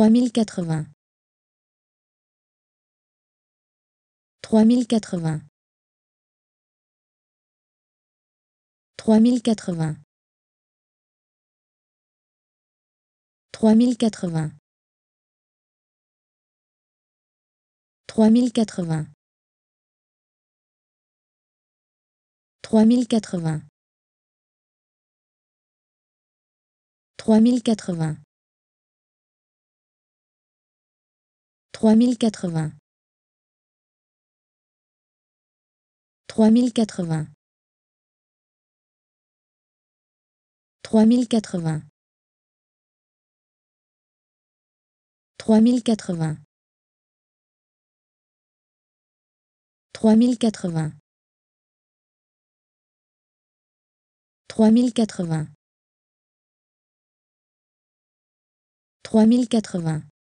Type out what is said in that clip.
3080 3080 3080 3080 3080 3080 3080 3080 3080 3080 3080 3080 3080 3080